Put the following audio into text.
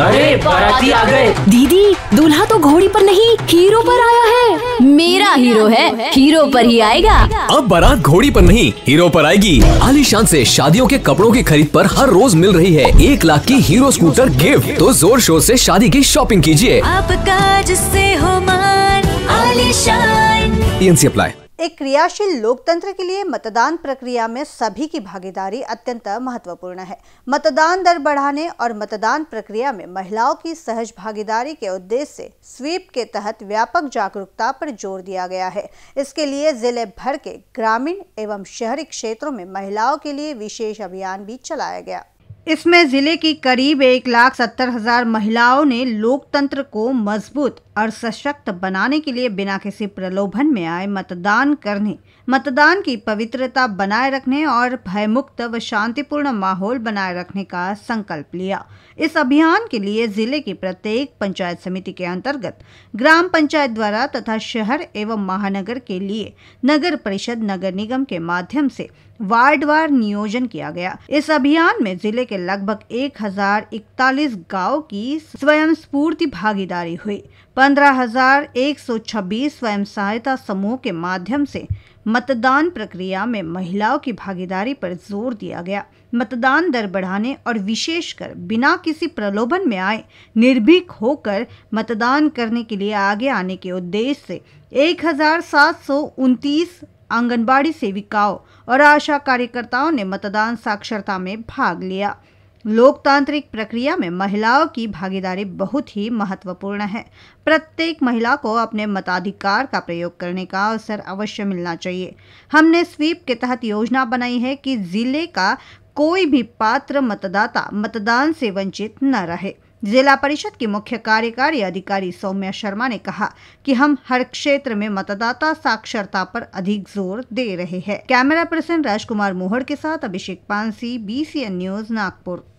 अरे बाराती आ गए दीदी दूल्हा तो घोड़ी पर नहीं हीरो पर आया है मेरा हीरो है हीरो पर ही आएगा अब बारात घोड़ी पर नहीं हीरो पर आएगी आलीशान से शादियों के कपड़ों की खरीद पर हर रोज मिल रही है एक लाख की हीरो स्कूटर गिफ्ट तो जोर शोर से शादी की शॉपिंग कीजिए आपका जिससे हो मान आलीशान अप्लाई एक क्रियाशील लोकतंत्र के लिए मतदान प्रक्रिया में सभी की भागीदारी अत्यंत महत्वपूर्ण है मतदान दर बढ़ाने और मतदान प्रक्रिया में महिलाओं की सहज भागीदारी के उद्देश्य से स्वीप के तहत व्यापक जागरूकता पर जोर दिया गया है इसके लिए जिले भर के ग्रामीण एवं शहरी क्षेत्रों में महिलाओं के लिए विशेष अभियान भी चलाया गया इसमें जिले की करीब एक लाख सत्तर हजार महिलाओं ने लोकतंत्र को मजबूत और सशक्त बनाने के लिए बिना किसी प्रलोभन में आए मतदान करने मतदान की पवित्रता बनाए रखने और भयमुक्त व शांतिपूर्ण माहौल बनाए रखने का संकल्प लिया इस अभियान के लिए जिले की प्रत्येक पंचायत समिति के अंतर्गत ग्राम पंचायत द्वारा तथा शहर एवं महानगर के लिए नगर परिषद नगर निगम के माध्यम से वार्डवार नियोजन किया गया इस अभियान में जिले के लगभग एक गांव की स्वयं स्फूर्ति भागीदारी हुई पंद्रह हजार एक सौ छब्बीस स्वयं सहायता समूह के माध्यम से मतदान प्रक्रिया में महिलाओं की भागीदारी पर जोर दिया गया मतदान दर बढ़ाने और विशेषकर बिना किसी प्रलोभन में आए निर्भीक होकर मतदान करने के लिए आगे आने के उद्देश्य से एक आंगनबाड़ी सेविकाओं और आशा कार्यकर्ताओं ने मतदान साक्षरता में भाग लिया लोकतांत्रिक प्रक्रिया में महिलाओं की भागीदारी बहुत ही महत्वपूर्ण है प्रत्येक महिला को अपने मताधिकार का प्रयोग करने का अवसर अवश्य मिलना चाहिए हमने स्वीप के तहत योजना बनाई है कि जिले का कोई भी पात्र मतदाता मतदान से वंचित न रहे जिला परिषद की मुख्य कार्यकारी अधिकारी सौम्या शर्मा ने कहा कि हम हर क्षेत्र में मतदाता साक्षरता पर अधिक जोर दे रहे हैं कैमरा पर्सन राजकुमार मोहड़ के साथ अभिषेक पांसी एन न्यूज नागपुर